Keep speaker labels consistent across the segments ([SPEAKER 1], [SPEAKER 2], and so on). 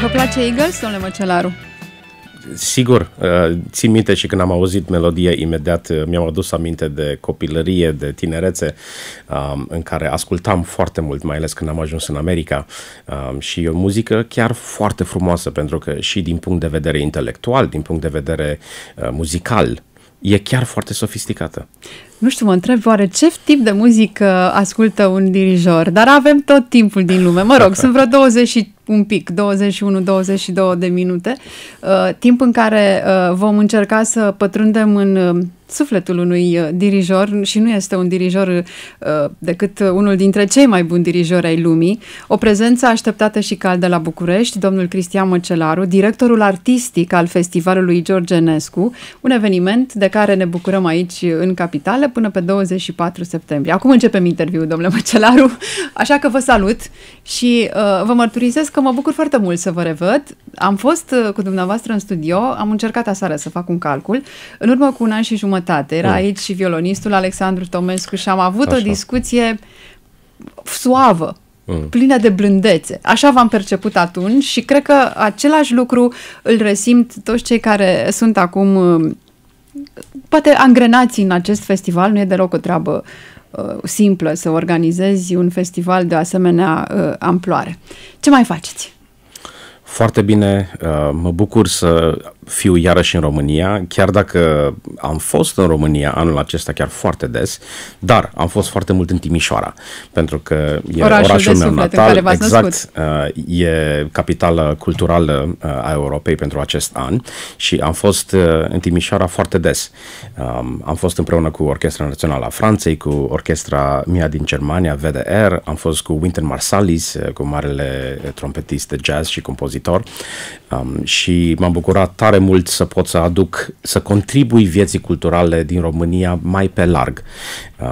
[SPEAKER 1] Vă place Eagles, domnule Măcelaru?
[SPEAKER 2] Sigur, uh, țin minte și când am auzit melodia imediat uh, mi-am adus aminte de copilărie, de tinerețe um, în care ascultam foarte mult, mai ales când am ajuns în America um, și e o muzică chiar foarte frumoasă pentru că și din punct de vedere intelectual, din punct de vedere uh, muzical, e chiar foarte sofisticată
[SPEAKER 1] nu știu, mă întreb oare ce tip de muzică ascultă un dirijor, dar avem tot timpul din lume. Mă rog, sunt vreo 20 și un pic, 21-22 de minute, uh, timp în care uh, vom încerca să pătrundem în uh, sufletul unui uh, dirijor și nu este un dirijor uh, decât unul dintre cei mai buni dirijori ai lumii. O prezență așteptată și caldă la București, domnul Cristian Măcelaru, directorul artistic al festivalului George Nescu, un eveniment de care ne bucurăm aici în capitală, continuare până pe 24 septembrie. Acum începem interviul, domnule Măcelaru, așa că vă salut și uh, vă mărturisesc că mă bucur foarte mult să vă revăd. Am fost uh, cu dumneavoastră în studio, am încercat aseară să fac un calcul. În urmă cu un an și jumătate era mm. aici și violonistul Alexandru Tomescu și am avut așa. o discuție suavă, mm. plină de blândețe. Așa v-am perceput atunci și cred că același lucru îl resimt toți cei care sunt acum uh, poate angrenați în acest festival, nu e deloc o treabă uh, simplă să organizezi un festival de asemenea uh, amploare. Ce mai faceți?
[SPEAKER 2] Foarte bine, uh, mă bucur să fiu iarăși în România, chiar dacă am fost în România anul acesta chiar foarte des, dar am fost foarte mult în Timișoara, pentru că e orașul, orașul meu natal, exact, născut. Uh, e capitală culturală uh, a Europei pentru acest an și am fost în Timișoara foarte des. Um, am fost împreună cu Orchestra Națională a Franței, cu Orchestra Mia din Germania, VDR, am fost cu Winter Marsalis, cu marele trompetist de jazz și compozitor investitor um, și m-am bucurat tare mult să pot să aduc, să contribui vieții culturale din România mai pe larg.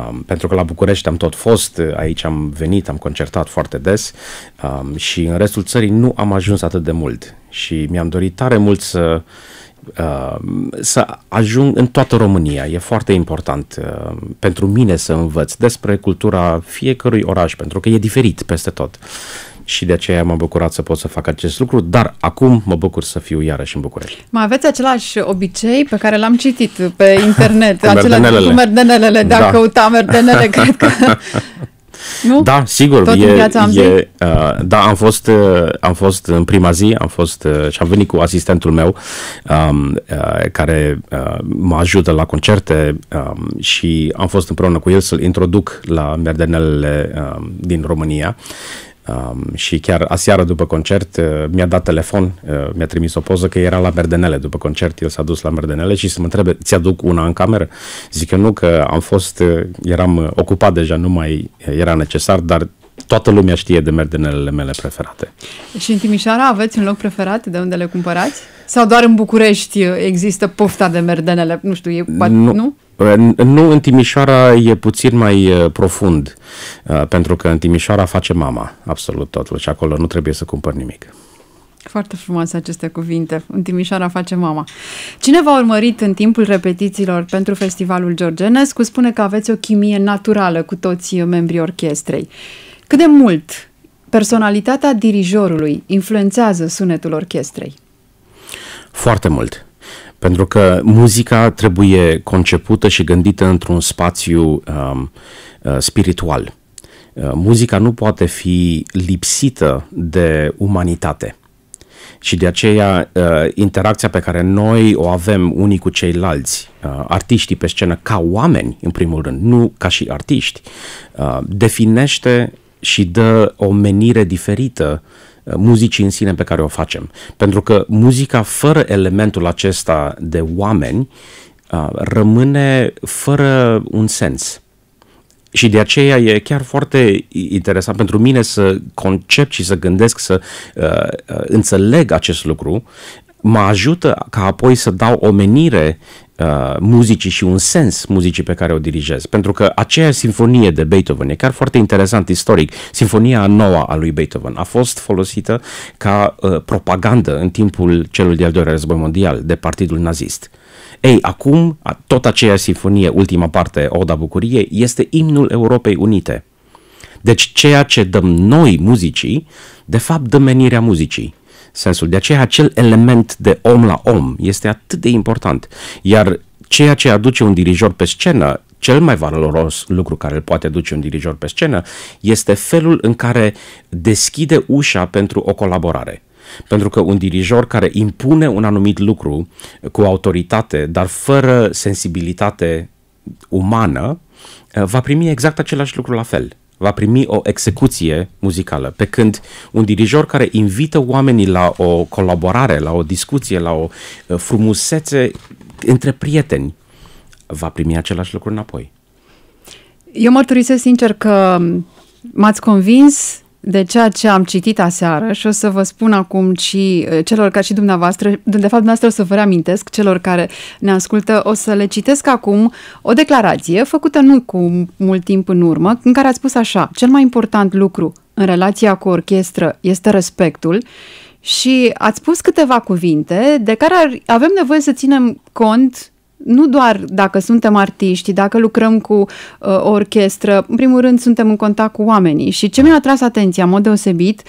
[SPEAKER 2] Um, pentru că la București am tot fost, aici am venit, am concertat foarte des um, și în restul țării nu am ajuns atât de mult și mi-am dorit tare mult să uh, să ajung în toată România. E foarte important uh, pentru mine să învăț despre cultura fiecărui oraș, pentru că e diferit peste tot și de aceea m-am bucurat să pot să fac acest lucru, dar acum mă bucur să fiu iarăși în București.
[SPEAKER 1] Mai aveți același obicei pe care l-am citit pe internet, cu acela merdenelele. cu merdenelele, da, da. căuta merdenele, cred că... Nu?
[SPEAKER 2] Da, sigur. Tot e, am e, uh, da, am fost, uh, am fost în prima zi, am fost uh, și am venit cu asistentul meu um, uh, care uh, mă ajută la concerte um, și am fost împreună cu el să-l introduc la merdenelele um, din România Um, și chiar aseară după concert uh, mi-a dat telefon, uh, mi-a trimis o poză că era la Merdenele după concert, el s-a dus la Merdenele și să mă întrebe, ți-aduc una în cameră? Zic eu nu, că am fost, uh, eram uh, ocupat deja, nu mai uh, era necesar, dar toată lumea știe de merdenelele mele preferate.
[SPEAKER 1] Și în Timișoara aveți un loc preferat de unde le cumpărați? Sau doar în București uh, există pofta de merdenele? Nu știu, e, nu, nu?
[SPEAKER 2] Nu, în Timișoara e puțin mai uh, profund, uh, pentru că în Timișoara face mama absolut totul și acolo nu trebuie să cumpăr nimic.
[SPEAKER 1] Foarte frumoase aceste cuvinte. În Timișoara face mama. Cine v-a urmărit în timpul repetițiilor pentru Festivalul Georgenescu spune că aveți o chimie naturală cu toți membrii orchestrei. Cât de mult personalitatea dirijorului influențează sunetul orchestrei?
[SPEAKER 2] Foarte mult. Pentru că muzica trebuie concepută și gândită într-un spațiu um, uh, spiritual. Uh, muzica nu poate fi lipsită de umanitate. Și de aceea uh, interacția pe care noi o avem unii cu ceilalți, artiștii pe scenă ca oameni, în primul rând, nu ca și artiști, definește și dă o menire diferită muzicii în sine pe care o facem. Pentru că muzica fără elementul acesta de oameni uh, rămâne fără un sens. Și de aceea e chiar foarte interesant pentru mine să concep și să gândesc, să uh, uh înțeleg acest lucru, mă ajută ca apoi să dau omenire uh, muzicii și un sens muzicii pe care o dirigez. Pentru că aceea sinfonie de Beethoven e chiar foarte interesant istoric. Sinfonia a noua a lui Beethoven a fost folosită ca uh, propagandă în timpul celui de-al doilea război mondial de partidul nazist. Ei, acum, tot aceea sinfonie, ultima parte, Oda Bucuriei, este imnul Europei Unite. Deci ceea ce dăm noi muzicii, de fapt dăm menirea muzicii sensul. De aceea acel element de om la om este atât de important. Iar ceea ce aduce un dirijor pe scenă, cel mai valoros lucru care îl poate duce un dirijor pe scenă, este felul în care deschide ușa pentru o colaborare. Pentru că un dirijor care impune un anumit lucru cu autoritate, dar fără sensibilitate umană, va primi exact același lucru la fel va primi o execuție muzicală, pe când un dirijor care invită oamenii la o colaborare, la o discuție, la o uh, frumusețe între prieteni, va primi același lucru înapoi.
[SPEAKER 1] Eu mărturisesc sincer că m-ați convins de ceea ce am citit aseară și o să vă spun acum și celor ca și dumneavoastră, de fapt dumneavoastră o să vă reamintesc, celor care ne ascultă, o să le citesc acum o declarație făcută nu cu mult timp în urmă, în care ați spus așa, cel mai important lucru în relația cu orchestră este respectul și ați spus câteva cuvinte de care avem nevoie să ținem cont nu doar dacă suntem artiști, dacă lucrăm cu uh, o orchestră, în primul rând suntem în contact cu oamenii. Și ce mi-a atras atenția, în mod deosebit,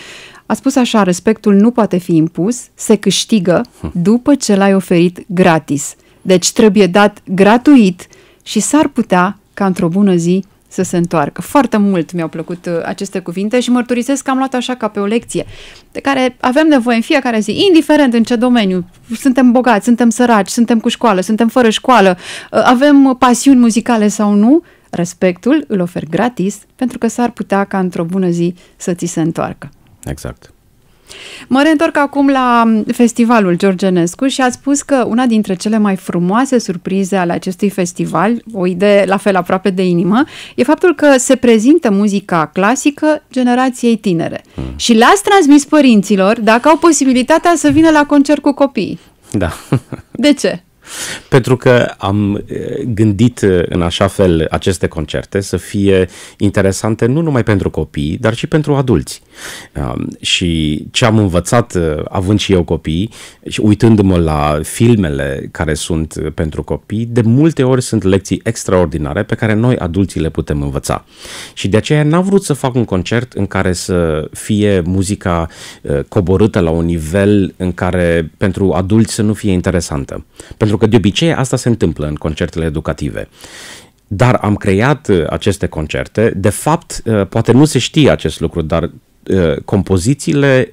[SPEAKER 1] a spus așa, respectul nu poate fi impus, se câștigă hm. după ce l-ai oferit gratis. Deci trebuie dat gratuit și s-ar putea ca într-o bună zi să se întoarcă. Foarte mult mi-au plăcut uh, aceste cuvinte și mărturisesc că am luat așa ca pe o lecție, de care avem nevoie în fiecare zi, indiferent în ce domeniu. Suntem bogați, suntem săraci, suntem cu școală, suntem fără școală, uh, avem pasiuni muzicale sau nu, respectul îl ofer gratis pentru că s-ar putea ca într-o bună zi să ți se întoarcă. Exact. Mă reîntorc acum la festivalul Georgenescu și ați spus că una dintre cele mai frumoase surprize ale acestui festival, o idee la fel aproape de inimă, e faptul că se prezintă muzica clasică generației tinere. Mm. Și le-ați transmis părinților dacă au posibilitatea să vină la concert cu copiii. Da. De ce?
[SPEAKER 2] Pentru că am eh, gândit eh, în așa fel aceste concerte să fie interesante nu numai pentru copii, dar și pentru adulți. Și ce am învățat, eh, având și eu copii, și uitându-mă la filmele care sunt pentru copii, de multe ori sunt lecții extraordinare pe care noi adulții le putem învăța. Și de aceea n-am vrut să fac un concert în care să fie muzica coborâtă la un nivel în care pentru adulți să nu fie interesantă. Pentru pentru că de obicei asta se întâmplă în concertele educative. Dar am creat uh, aceste concerte, de fapt, uh, poate nu se știe acest lucru, dar uh, compozițiile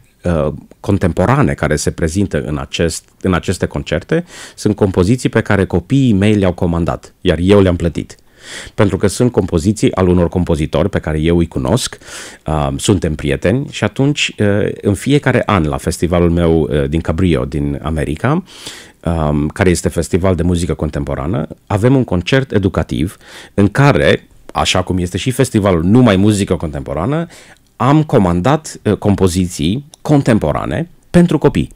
[SPEAKER 2] contemporane care se prezintă în, acest, în aceste concerte sunt compoziții pe care copiii mei le-au comandat, iar eu le-am plătit pentru că sunt compoziții al unor compozitori pe care eu îi cunosc, suntem prieteni și atunci în fiecare an la festivalul meu din Cabrio din America um, care este festival de muzică contemporană, avem un concert educativ în care, așa cum este și festivalul numai muzică contemporană, am comandat uh, compoziții contemporane pentru copii.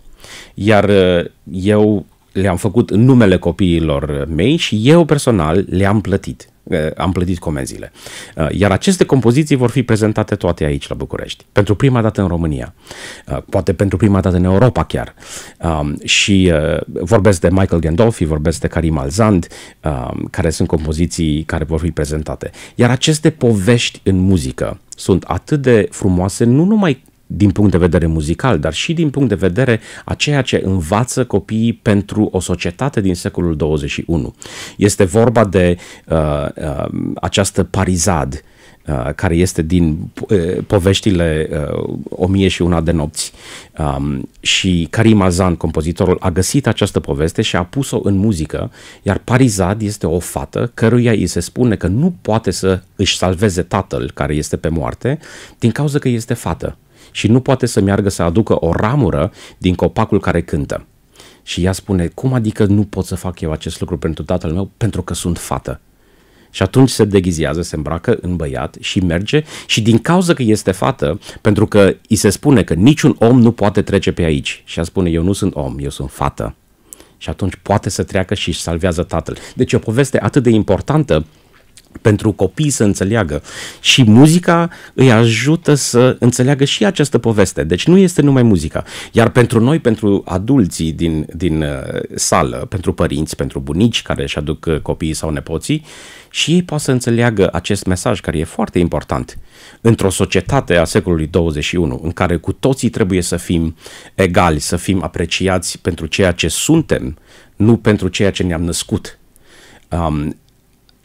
[SPEAKER 2] Iar uh, eu le-am făcut numele copiilor mei și eu personal le-am plătit. Eh, am plătit comenzile. Eh, iar aceste compoziții vor fi prezentate toate aici la București, pentru prima dată în România, eh, poate pentru prima dată în Europa chiar. Și vorbesc de Michael Gandolfi, vorbesc de Karim Alzand, care sunt compoziții care vor fi prezentate. Iar aceste povești în muzică sunt atât de frumoase, nu numai din punct de vedere muzical, dar și din punct de vedere a ceea ce învață copiii pentru o societate din secolul 21. Este vorba de uh, uh, această parizad uh, care este din uh, poveștile uh, O mie și una de nopți. Um, și Karim Azan, compozitorul, a găsit această poveste și a pus-o în muzică, iar Parizad este o fată căruia îi se spune că nu poate să își salveze tatăl care este pe moarte din cauza că este fată și nu poate să meargă să aducă o ramură din copacul care cântă. Și ea spune, cum adică nu pot să fac eu acest lucru pentru tatăl meu? Pentru că sunt fată. Și atunci se deghizează, se îmbracă în băiat și merge și din cauza că este fată, pentru că îi se spune că niciun om nu poate trece pe aici. Și ea spune, eu nu sunt om, eu sunt fată. Și atunci poate să treacă și își salvează tatăl. Deci o poveste atât de importantă pentru copii să înțeleagă. Și muzica îi ajută să înțeleagă și această poveste. Deci nu este numai muzica. Iar pentru noi, pentru adulții din, din uh, sală, pentru părinți, pentru bunici care își aduc uh, copiii sau nepoții, și ei pot să înțeleagă acest mesaj care e foarte important într-o societate a secolului 21 în care cu toții trebuie să fim egali, să fim apreciați pentru ceea ce suntem, nu pentru ceea ce ne-am născut. Um,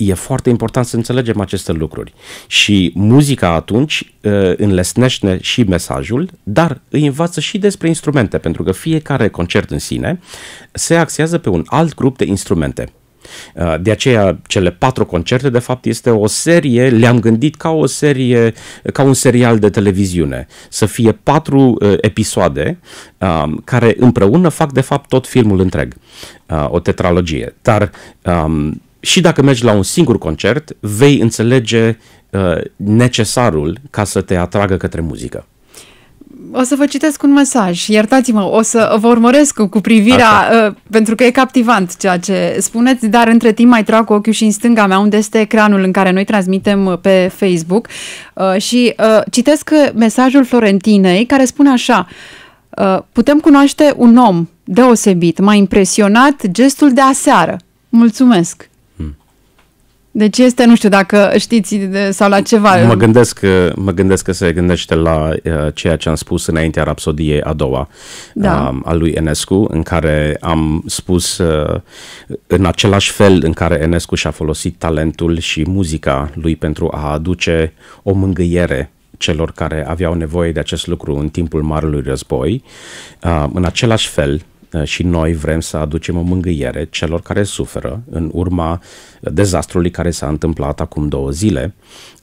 [SPEAKER 2] e foarte important să înțelegem aceste lucruri. Și muzica atunci uh, înlesnește și mesajul, dar îi învață și despre instrumente, pentru că fiecare concert în sine se axează pe un alt grup de instrumente. Uh, de aceea, cele patru concerte, de fapt, este o serie, le-am gândit ca o serie, ca un serial de televiziune. Să fie patru uh, episoade um, care împreună fac, de fapt, tot filmul întreg, o tetralogie. Dar um, și dacă mergi la un singur concert, vei înțelege uh, necesarul ca să te atragă către muzică.
[SPEAKER 1] O să vă citesc un mesaj, iertați-mă, o să vă urmăresc cu privirea, uh, pentru că e captivant ceea ce spuneți, dar între timp mai trag cu ochiul și în stânga mea, unde este ecranul în care noi transmitem uh, pe Facebook uh, și uh, citesc mesajul Florentinei care spune așa, uh, putem cunoaște un om deosebit, mai impresionat gestul de aseară, mulțumesc. Deci este, nu știu dacă știți de, sau la ceva. Mă
[SPEAKER 2] gândesc, mă gândesc că se gândește la uh, ceea ce am spus înaintea Rapsodiei a doua da. uh, a lui Enescu, în care am spus uh, în același fel în care Enescu și-a folosit talentul și muzica lui pentru a aduce o mângâiere celor care aveau nevoie de acest lucru în timpul Marului Război, uh, în același fel Uh, și noi vrem să aducem o mângâiere celor care suferă în urma dezastrului care s-a întâmplat acum două zile,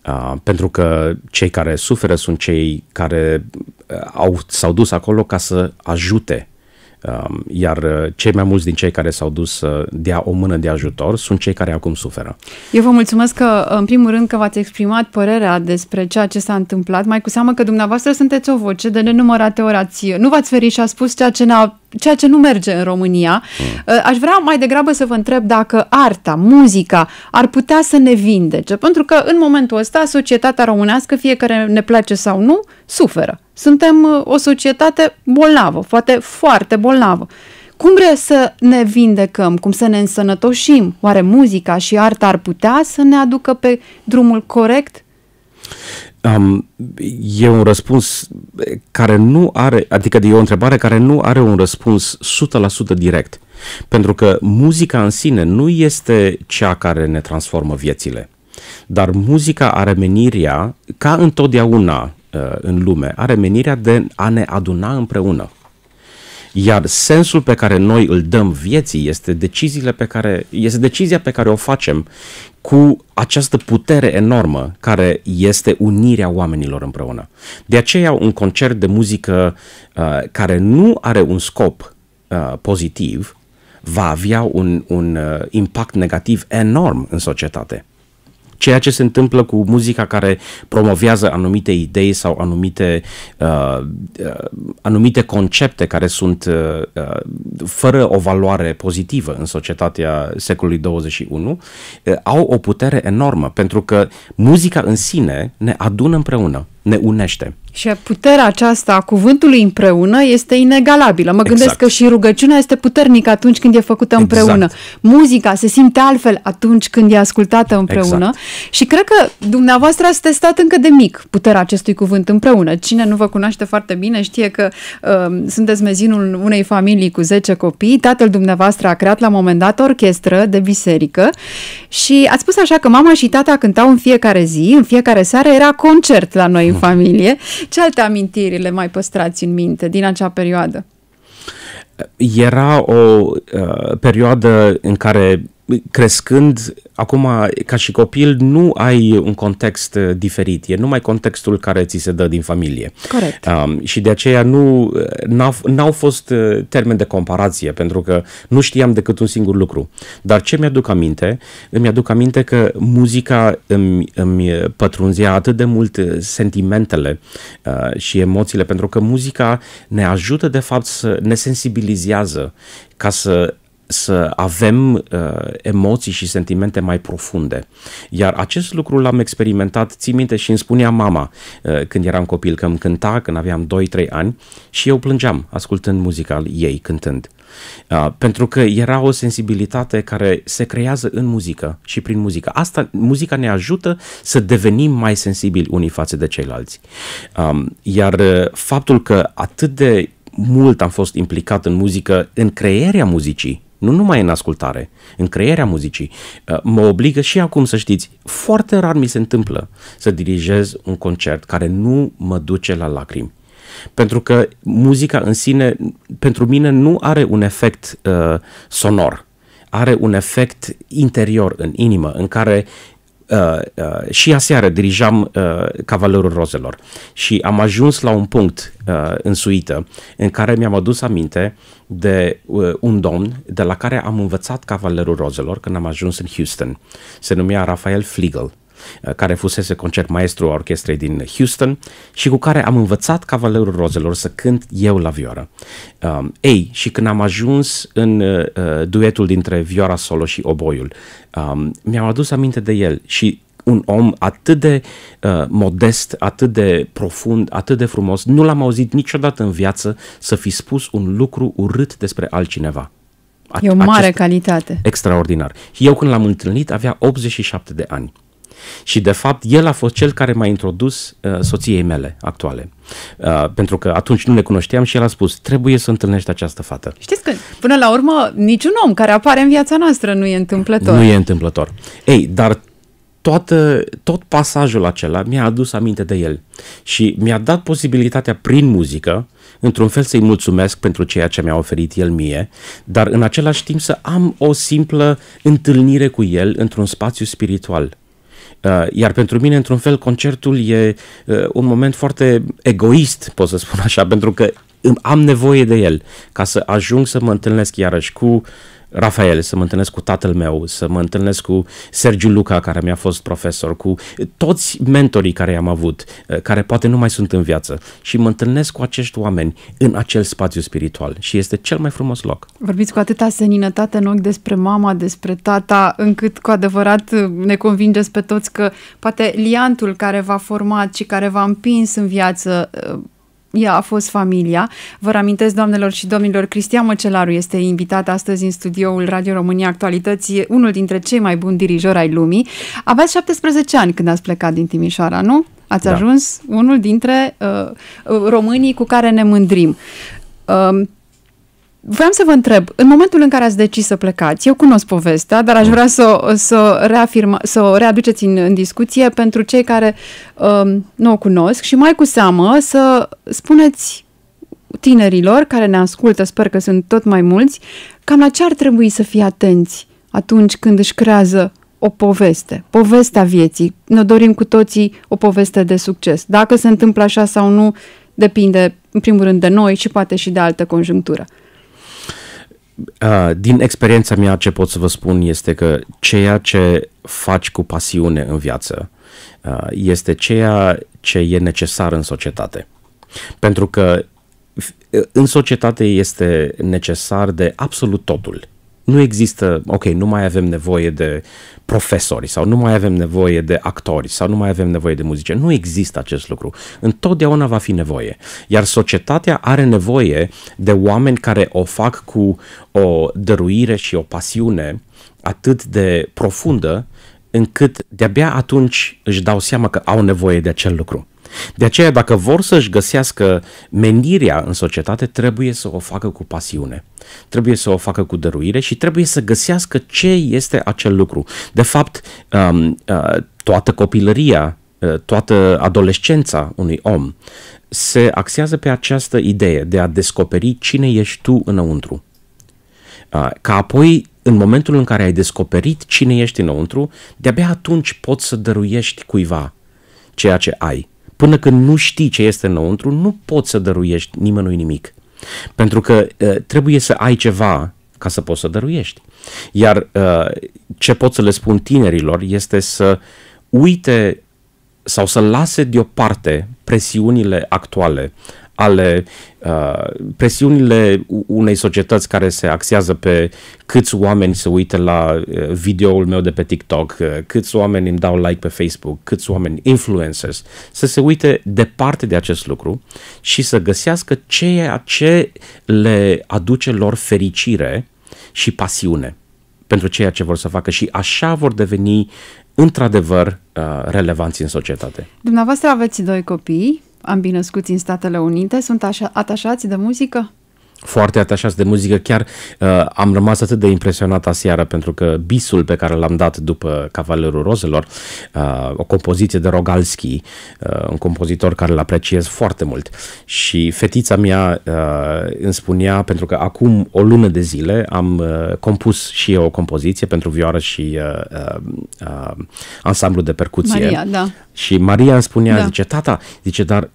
[SPEAKER 2] uh, pentru că cei care suferă sunt cei care uh, au, s-au dus acolo ca să ajute um, iar cei mai mulți din cei care s-au dus să dea o mână de ajutor sunt cei care acum suferă.
[SPEAKER 1] Eu vă mulțumesc că, în primul rând, că v-ați exprimat părerea despre ceea ce s-a întâmplat, mai cu seamă că dumneavoastră sunteți o voce de nenumărate orații. nu v-ați ferit și a spus ceea ce ne-a ceea ce nu merge în România. Mm. Aș vrea mai degrabă să vă întreb dacă arta, muzica ar putea să ne vindece, pentru că în momentul ăsta societatea românească, fiecare ne place sau nu, suferă. Suntem uh, o societate bolnavă, poate foarte bolnavă. Cum vrea să ne vindecăm, cum să ne însănătoșim? Oare muzica și arta ar putea să ne aducă pe drumul corect?
[SPEAKER 2] um, e un răspuns care nu are, adică e o întrebare care nu are un răspuns 100% direct. Pentru că muzica în sine nu este cea care ne transformă viețile. Dar muzica are menirea, ca întotdeauna uh, în lume, are menirea de a ne aduna împreună. Iar sensul pe care noi îl dăm vieții este, deciziile pe care, este decizia pe care o facem cu această putere enormă care este unirea oamenilor împreună. De aceea un concert de muzică uh, care nu are un scop uh, pozitiv va avea un, un uh, impact negativ enorm în societate ceea ce se întâmplă cu muzica care promovează anumite idei sau anumite, uh, uh anumite concepte care sunt uh, uh, fără o valoare pozitivă în societatea secolului 21, uh, au o putere enormă, pentru că muzica în sine ne adună împreună ne unește.
[SPEAKER 1] Și puterea aceasta a cuvântului împreună este inegalabilă. Mă exact. gândesc că și rugăciunea este puternică atunci când e făcută exact. împreună. Exact. Muzica se simte altfel atunci când e ascultată împreună. Exact. Și cred că dumneavoastră ați testat încă de mic puterea acestui cuvânt împreună. Cine nu vă cunoaște foarte bine știe că uh, sunteți mezinul unei familii cu 10 copii. Tatăl dumneavoastră a creat la un moment dat o orchestră de biserică și ați spus așa că mama și tata cântau în fiecare zi, în fiecare seară era concert la noi în familie. Ce alte amintiri le mai păstrați în minte din acea perioadă?
[SPEAKER 2] Era o uh, perioadă în care crescând, acum, ca și copil, nu ai un context uh, diferit. E numai contextul care ți se dă din familie. Corect. Um, și de aceea nu uh, n-au, n-au fost uh, termeni de comparație, pentru că nu știam decât un singur lucru. Dar ce mi-aduc aminte? Îmi aduc aminte că muzica îmi, îmi pătrunzea atât de mult sentimentele uh, și emoțiile, pentru că muzica ne ajută, de fapt, să ne sensibilizează ca să să avem uh, emoții și sentimente mai profunde. Iar acest lucru l-am experimentat, ții minte, și îmi spunea mama uh, când eram copil, că îmi cânta când aveam 2-3 ani și eu plângeam ascultând muzica ei cântând. Uh, pentru că era o sensibilitate care se creează în muzică și prin muzică. Asta, muzica ne ajută să devenim mai sensibili unii față de ceilalți. Uh, iar uh, faptul că atât de mult am fost implicat în muzică, în creierea muzicii, nu numai în ascultare, în crearea muzicii. Uh, mă obligă și acum să știți, foarte rar mi se întâmplă să dirigez un concert care nu mă duce la lacrimi. Pentru că muzica în sine, pentru mine, nu are un efect uh, sonor, are un efect interior, în inimă, în care Uh, uh, și aseară dirijam uh, Cavalerul Rozelor și am ajuns la un punct uh, în suită în care mi-am adus aminte de uh, un domn de la care am învățat Cavalerul Rozelor când am ajuns în Houston. Se numea Rafael Uh, Eh, care fusese concert maestru a orchestrei din Houston și cu care am învățat Cavalerul Rozelor să cânt eu la vioară. Eh, ei, și când am ajuns în eh, duetul dintre vioara solo și oboiul, mi-am adus aminte de el și un om atât de uh, modest, atât de profund, atât de frumos, nu l-am auzit niciodată în viață să fi spus un lucru urât despre altcineva. A- e o mare
[SPEAKER 1] calitate.
[SPEAKER 2] Extraordinar. Eu când l-am întâlnit avea 87 de ani. Și de fapt el a fost cel care m-a introdus uh, soției mele actuale. Uh, pentru că atunci nu ne cunoșteam și el a spus, trebuie să întâlnești această fată. Știți
[SPEAKER 1] că, până la urmă, niciun om care apare în viața noastră nu e întâmplător. Nu e
[SPEAKER 2] întâmplător. Ei, dar toată, tot pasajul acela mi-a adus aminte de el și mi-a dat posibilitatea prin muzică, într-un fel să-i mulțumesc pentru ceea ce mi-a oferit el mie, dar în același timp să am o simplă întâlnire cu el într-un spațiu spiritual. Uh, iar pentru mine, într-un fel, concertul e uh, un moment foarte egoist, pot să spun așa, pentru că am nevoie de el ca să ajung să mă întâlnesc iarăși cu uh, Rafael, să mă întâlnesc cu tatăl meu, să mă întâlnesc cu Sergiu Luca, care mi-a fost profesor, cu toți mentorii care i-am avut, eh, care poate nu mai sunt în viață și mă întâlnesc cu acești oameni în acel spațiu spiritual și este cel mai frumos loc.
[SPEAKER 1] Vorbiți cu atâta seninătate în ochi despre mama, despre tata, încât cu adevărat eh, ne convingeți pe toți că poate liantul care v-a format și care v-a împins în viață eh, ea a fost familia. Vă amintesc, doamnelor și domnilor, Cristian Măcelaru este invitat astăzi în studioul Radio România Actualități, unul dintre cei mai buni dirijori ai lumii. Aveați 17 ani când ați plecat din Timișoara, nu? Ați da. ajuns unul dintre uh, uh românii cu care ne mândrim. Uh, Vreau să vă întreb, în momentul în care ați decis să plecați, eu cunosc povestea, dar aș mm. vrea să, să, reafirma, să o readuceți în, în discuție pentru cei care um, nu o cunosc și mai cu seamă să spuneți tinerilor care ne ascultă, sper că sunt tot mai mulți, cam la ce ar trebui să fie atenți atunci când își creează o poveste, povestea vieții. Ne dorim cu toții o poveste de succes. Dacă se întâmplă așa sau nu, depinde, în primul rând, de noi și poate și de altă conjunctură.
[SPEAKER 2] Uh, din experiența mea ce pot să vă spun este că ceea ce faci cu pasiune în viață uh, este ceea ce e necesar în societate. Pentru că uh, în societate este necesar de absolut totul nu există, ok, nu mai avem nevoie de profesori sau nu mai avem nevoie de actori sau nu mai avem nevoie de muzice. Nu există acest lucru. Întotdeauna va fi nevoie. Iar societatea are nevoie de oameni care o fac cu o dăruire și o pasiune atât de profundă încât de-abia atunci își dau seama că au nevoie de acel lucru. De aceea, dacă vor să-și găsească menirea în societate, trebuie să o facă cu pasiune, trebuie să o facă cu dăruire și trebuie să găsească ce este acel lucru. De fapt, um, uh, toată copilăria, uh, toată adolescența unui om se axează pe această idee de a descoperi cine ești tu înăuntru. Uh, ca apoi, în momentul în care ai descoperit cine ești înăuntru, de-abia atunci poți să dăruiești cuiva ceea ce ai. Până când nu știi ce este înăuntru, nu poți să dăruiești nimănui nimic. Pentru că uh, trebuie să ai ceva ca să poți să dăruiești. Iar uh, ce pot să le spun tinerilor este să uite sau să lase deoparte presiunile actuale ale uh, presiunile unei societăți care se axează pe câți oameni se uită la uh, videoul meu de pe TikTok, uh, câți oameni îmi dau like pe Facebook, câți oameni influencers, să se uite departe de acest lucru și să găsească ceea ce le aduce lor fericire și pasiune pentru ceea ce vor să facă și așa vor deveni într-adevăr uh, relevanți în societate.
[SPEAKER 1] Dumneavoastră aveți doi copii, ambii născuți în Statele Unite sunt așa, atașați de muzică?
[SPEAKER 2] foarte atașați de muzică, chiar uh, am rămas atât de impresionat aseară pentru că bisul pe care l-am dat după Cavalerul Rozelor, uh, o compoziție de Rogalski, uh, un compozitor care îl apreciez foarte mult și fetița mea uh, îmi spunea, pentru că acum o lună de zile am uh, compus și eu o compoziție pentru vioară și uh, uh, uh ansamblu de percuție Maria, da. și Maria îmi spunea, da. zice, tata, zice, dar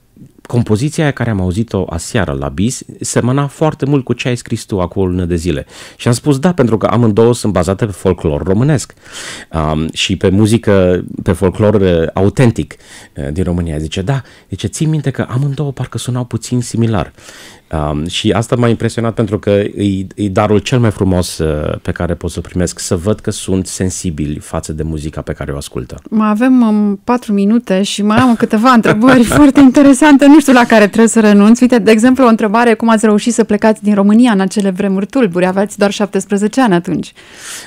[SPEAKER 2] compoziția care am auzit-o aseară la bis semăna foarte mult cu ce ai scris tu acolo lună de zile. Și am spus da, pentru că amândouă sunt bazate pe folclor românesc um, și pe muzică, pe folclor uh, autentic uh, din România. Zice, da, zice, ții minte că amândouă parcă sunau puțin similar. Um, și asta m-a impresionat pentru că e, e darul cel mai frumos uh, pe care pot să-l primesc, să văd că sunt sensibili față de muzica pe care o ascultă.
[SPEAKER 1] Mai avem um, patru minute și mai am câteva întrebări foarte interesante, nu știu la care trebuie să renunț. Uite, de exemplu, o întrebare, cum ați reușit să plecați din România în acele vremuri tulburi? Aveați doar 17 ani atunci.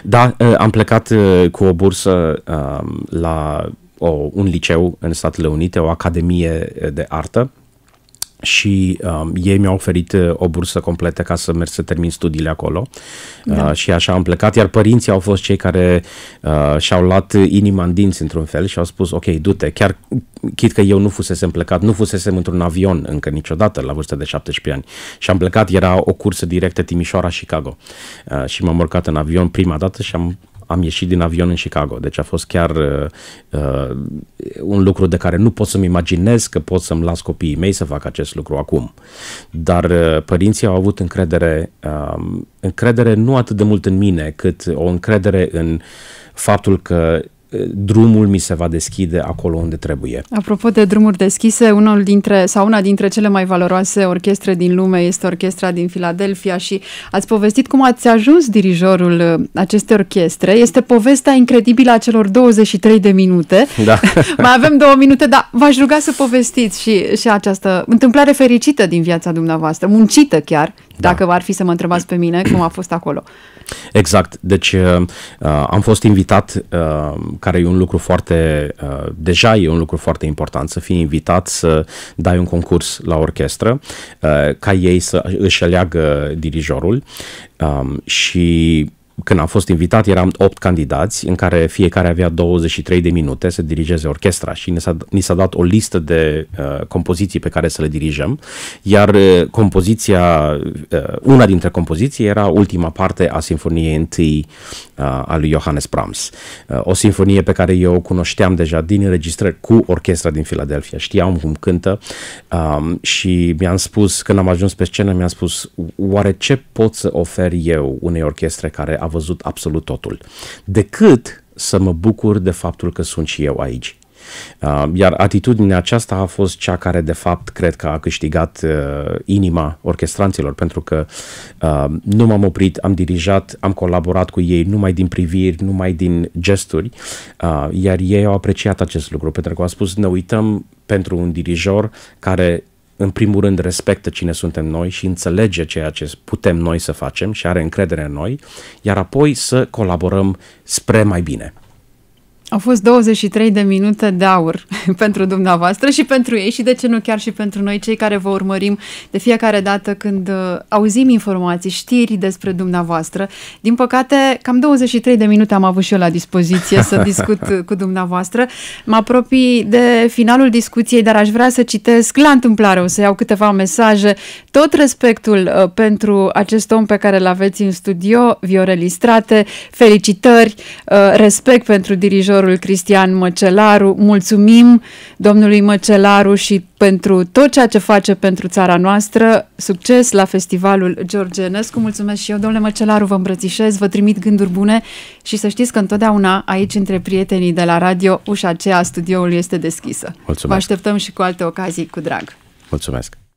[SPEAKER 2] Da, uh, am plecat uh, cu o bursă um, la o, un liceu în Statele Unite, o academie de artă și um, ei mi-au oferit uh, o bursă completă ca să merg să termin studiile acolo da. uh, și așa am plecat, iar părinții au fost cei care uh, și-au luat inima în dinți într-un fel și au spus ok, du-te, chiar chit că eu nu fusesem plecat, nu fusesem într-un avion încă niciodată la vârsta de 17 ani și am plecat, era o cursă directă Timișoara-Chicago uh, și m-am urcat în avion prima dată și am am ieșit din avion în Chicago. Deci a fost chiar uh, uh, un lucru de care nu pot să-mi imaginez că pot să-mi las copiii mei să fac acest lucru acum. Dar uh, părinții au avut încredere, uh, încredere nu atât de mult în mine, cât o încredere în faptul că drumul mi se va deschide acolo unde trebuie.
[SPEAKER 1] Apropo de drumuri deschise, unul dintre sau una dintre cele mai valoroase orchestre din lume este orchestra din Filadelfia și ați povestit cum ați ajuns dirijorul uh, acestei orchestre. Este povestea incredibilă a celor 23 de minute.
[SPEAKER 2] Da. mai
[SPEAKER 1] avem două minute, dar v-aș ruga să povestiți și, și această întâmplare fericită din viața dumneavoastră, muncită chiar. Da. Dacă ar fi să mă întrebați pe mine cum a fost acolo.
[SPEAKER 2] Exact. Deci uh, uh, am fost invitat, uh, care e un lucru foarte, uh, deja e un lucru foarte important, să fii invitat să dai un concurs la orchestră, uh, ca ei să își aleagă dirijorul uh, și când am fost invitat, eram 8 candidați, în care fiecare avea 23 de minute să dirigeze orchestra și ni s-a, ni s-a dat o listă de uh, compoziții pe care să le dirijăm, iar uh, compoziția, uh, una dintre compoziții era ultima parte a Sinfoniei 1 uh, a lui Johannes Brahms. Uh, o sinfonie pe care eu o cunoșteam deja din înregistrări cu orchestra din Filadelfia. Știam cum cântă um, și mi-am spus, când am ajuns pe scenă, mi-am spus, oare ce pot să ofer eu unei orchestre care a văzut absolut totul, decât să mă bucur de faptul că sunt și eu aici. Uh, iar atitudinea aceasta a fost cea care, de fapt, cred că a câștigat uh, inima orchestranților, pentru că uh, nu m-am oprit, am dirijat, am colaborat cu ei numai din priviri, numai din gesturi, iar ei au apreciat acest lucru, pentru că au spus, ne uităm pentru un dirijor care în primul rând, respectă cine suntem noi și înțelege ceea ce putem noi să facem și are încredere în noi, iar apoi să colaborăm spre mai bine.
[SPEAKER 1] Au fost 23 de minute de aur pentru dumneavoastră și pentru ei și de ce nu chiar și pentru noi cei care vă urmărim de fiecare dată când uh, auzim informații, știri despre dumneavoastră. Din păcate, cam 23 de minute am avut și eu la dispoziție să discut uh, cu dumneavoastră. Mă apropii de finalul discuției, dar aș vrea să citesc la întâmplare, o să iau câteva mesaje. Tot respectul uh, pentru acest om pe care îl aveți în studio, Viorel Istrate. felicitări, respect pentru dirijor doctorul Cristian Măcelaru. Mulțumim domnului Măcelaru și pentru tot ceea ce face pentru țara noastră. Succes la Festivalul George Enescu. Mulțumesc și eu, domnule Măcelaru, vă îmbrățișez, vă trimit gânduri bune și să știți că întotdeauna aici, între prietenii de la radio, ușa aceea studioul studioului este deschisă. Mulțumesc. Vă așteptăm și cu alte ocazii, cu drag.
[SPEAKER 2] Mulțumesc.